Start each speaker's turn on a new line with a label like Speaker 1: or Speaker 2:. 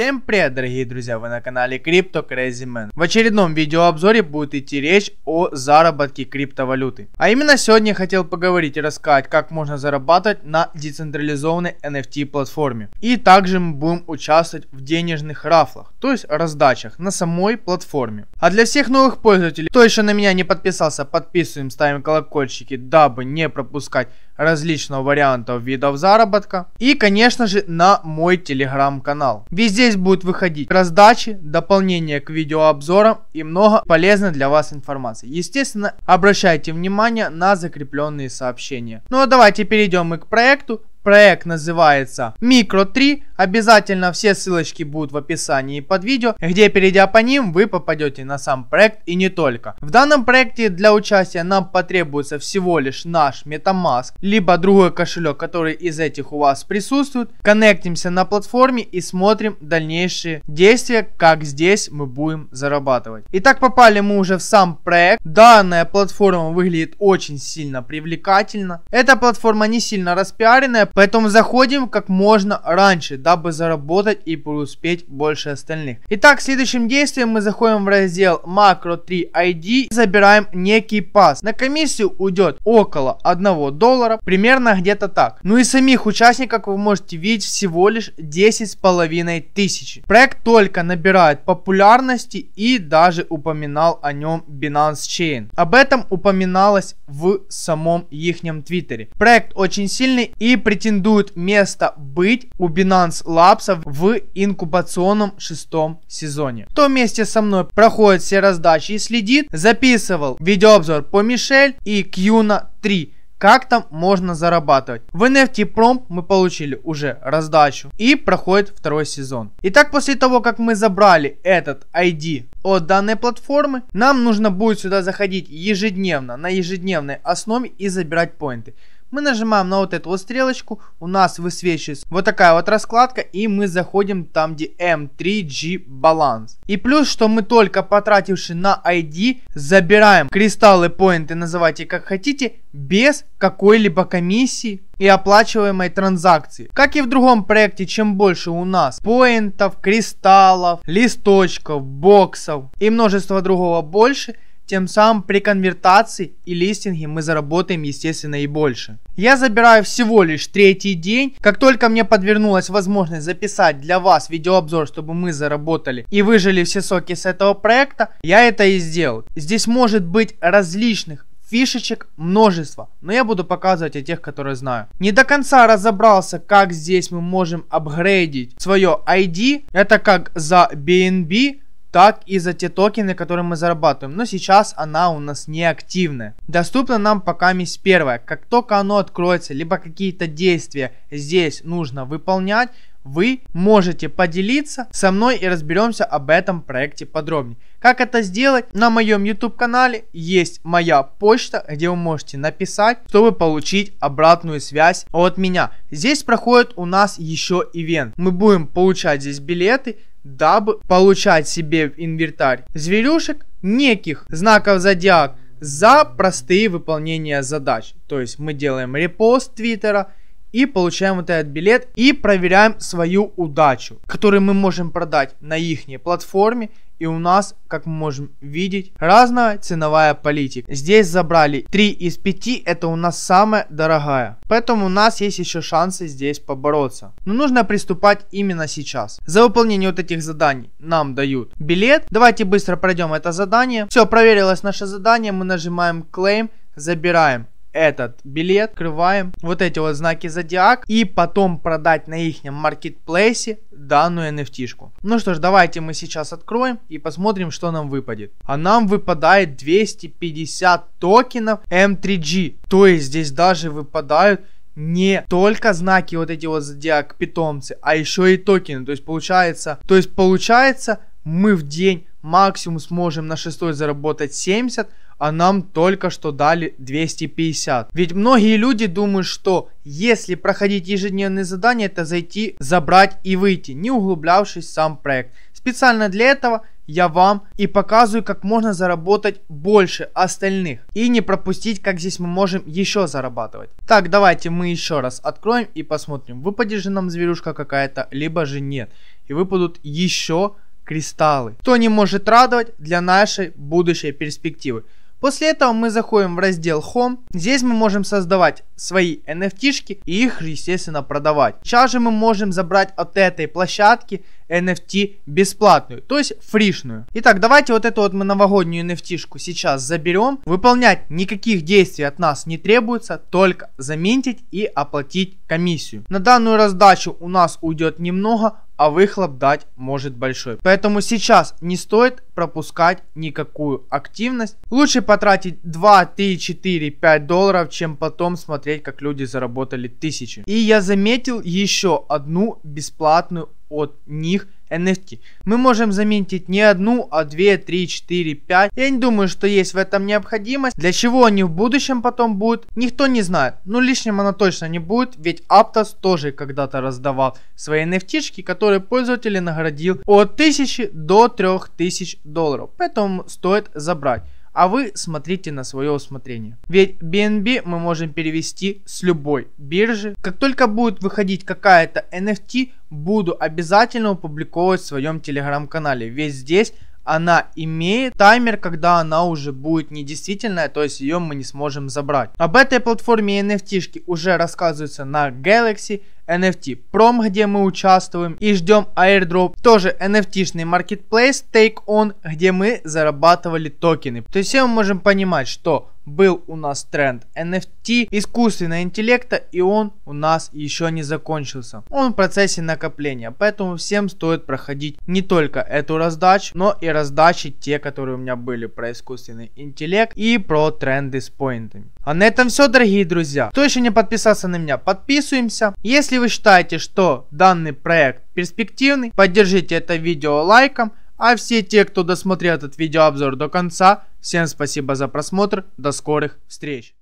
Speaker 1: Всем привет, дорогие друзья, вы на канале Crypto Crazy Man. В очередном видеообзоре будет идти речь о заработке криптовалюты. А именно сегодня я хотел поговорить и рассказать, как можно зарабатывать на децентрализованной NFT платформе. И также мы будем участвовать в денежных рафлах, то есть раздачах на самой платформе. А для всех новых пользователей, кто еще на меня не подписался, подписываем, ставим колокольчики, дабы не пропускать различного вариантов видов заработка. И конечно же на мой телеграм канал. Везде Здесь будет выходить раздачи, дополнения к видеообзорам и много полезной для вас информации. Естественно, обращайте внимание на закрепленные сообщения. Ну а давайте перейдем мы к проекту. Проект называется Micro 3. Обязательно все ссылочки будут в описании под видео, где перейдя по ним вы попадете на сам проект и не только. В данном проекте для участия нам потребуется всего лишь наш MetaMask, либо другой кошелек, который из этих у вас присутствует. Коннектимся на платформе и смотрим дальнейшие действия, как здесь мы будем зарабатывать. Итак, попали мы уже в сам проект. Данная платформа выглядит очень сильно привлекательно. Эта платформа не сильно распиаренная, Поэтому заходим как можно раньше, дабы заработать и преуспеть больше остальных. Итак, следующим действием мы заходим в раздел Macro 3 ID и забираем некий пас. На комиссию уйдет около 1 доллара, примерно где-то так. Ну и самих участников вы можете видеть всего лишь 10 с половиной тысяч. Проект только набирает популярности и даже упоминал о нем Binance Chain. Об этом упоминалось в самом ихнем твиттере. Проект очень сильный и притягивает претендует место быть у Binance Labs в инкубационном шестом сезоне. Кто вместе со мной проходит все раздачи и следит, записывал видеообзор по Мишель и Кьюна 3 как там можно зарабатывать. В NFT Prom мы получили уже раздачу и проходит второй сезон. Итак, после того, как мы забрали этот ID от данной платформы, нам нужно будет сюда заходить ежедневно, на ежедневной основе и забирать поинты. Мы нажимаем на вот эту вот стрелочку, у нас высвечивается вот такая вот раскладка, и мы заходим там, где M3G эм баланс. И плюс, что мы только потративши на ID, забираем кристаллы, поинты, называйте как хотите, без какой-либо комиссии и оплачиваемой транзакции. Как и в другом проекте, чем больше у нас поинтов, кристаллов, листочков, боксов и множество другого больше – тем самым при конвертации и листинге мы заработаем, естественно, и больше. Я забираю всего лишь третий день. Как только мне подвернулась возможность записать для вас видеообзор, чтобы мы заработали и выжили все соки с этого проекта, я это и сделал. Здесь может быть различных фишечек множество, но я буду показывать о тех, которые знаю. Не до конца разобрался, как здесь мы можем апгрейдить свое ID, это как за BNB, так и за те токены, которые мы зарабатываем. Но сейчас она у нас не активная. Доступна нам пока мисс первая. Как только оно откроется, либо какие-то действия здесь нужно выполнять, вы можете поделиться со мной и разберемся об этом проекте подробнее. Как это сделать? На моем YouTube канале есть моя почта, где вы можете написать, чтобы получить обратную связь от меня. Здесь проходит у нас еще ивент. Мы будем получать здесь билеты, дабы получать себе в инвентарь зверюшек неких знаков зодиак за простые выполнения задач. То есть мы делаем репост твиттера – и получаем вот этот билет и проверяем свою удачу, которую мы можем продать на их платформе и у нас, как мы можем видеть, разная ценовая политика. Здесь забрали 3 из 5, это у нас самая дорогая. Поэтому у нас есть еще шансы здесь побороться. Но нужно приступать именно сейчас. За выполнение вот этих заданий нам дают билет. Давайте быстро пройдем это задание. Все, проверилось наше задание, мы нажимаем claim, забираем этот билет, открываем вот эти вот знаки зодиак и потом продать на их маркетплейсе данную NFT. -шку. Ну что ж, давайте мы сейчас откроем и посмотрим, что нам выпадет. А нам выпадает 250 токенов M3G. Эм то есть здесь даже выпадают не только знаки вот эти вот зодиак питомцы, а еще и токены. То есть получается, то есть получается мы в день максимум сможем на шестой заработать 70, а нам только что дали 250. Ведь многие люди думают, что если проходить ежедневные задания, это зайти, забрать и выйти, не углублявшись в сам проект. Специально для этого я вам и показываю, как можно заработать больше остальных. И не пропустить, как здесь мы можем еще зарабатывать. Так, давайте мы еще раз откроем и посмотрим, выпадет же нам зверюшка какая-то, либо же нет. И выпадут еще кристаллы. Кто не может радовать для нашей будущей перспективы. После этого мы заходим в раздел Home. Здесь мы можем создавать свои NFT и их, естественно, продавать. Сейчас же мы можем забрать от этой площадки NFT бесплатную, то есть фришную. Итак, давайте вот эту вот мы новогоднюю NFT сейчас заберем. Выполнять никаких действий от нас не требуется, только заминтить и оплатить комиссию. На данную раздачу у нас уйдет немного, а выхлоп дать может большой. Поэтому сейчас не стоит пропускать никакую активность. Лучше потратить 2, 3, 4, 5 долларов, чем потом смотреть, как люди заработали тысячи. И я заметил еще одну бесплатную от них – NFT. Мы можем заметить не одну, а две, три, четыре, пять. Я не думаю, что есть в этом необходимость. Для чего они в будущем потом будут, никто не знает. Но лишним она точно не будет, ведь Aptos тоже когда-то раздавал свои nft которые пользователи наградил от 1000 до 3000 долларов. Поэтому стоит забрать а вы смотрите на свое усмотрение. Ведь BNB мы можем перевести с любой биржи. Как только будет выходить какая-то NFT, буду обязательно опубликовывать в своем телеграм-канале. Ведь здесь она имеет таймер, когда она уже будет недействительная, то есть ее мы не сможем забрать. Об этой платформе и NFT уже рассказывается на Galaxy, NFT Prom, где мы участвуем и ждем airdrop. Тоже NFT-шный marketplace Take On, где мы зарабатывали токены. То есть все мы можем понимать, что был у нас тренд NFT, искусственного интеллекта, и он у нас еще не закончился. Он в процессе накопления, поэтому всем стоит проходить не только эту раздачу, но и раздачи те, которые у меня были про искусственный интеллект и про тренды с поинтами. А на этом все, дорогие друзья. Кто еще не подписался на меня, подписываемся. Если вы считаете, что данный проект перспективный, поддержите это видео лайком. А все те, кто досмотрел этот видеообзор до конца, Всем спасибо за просмотр. До скорых встреч.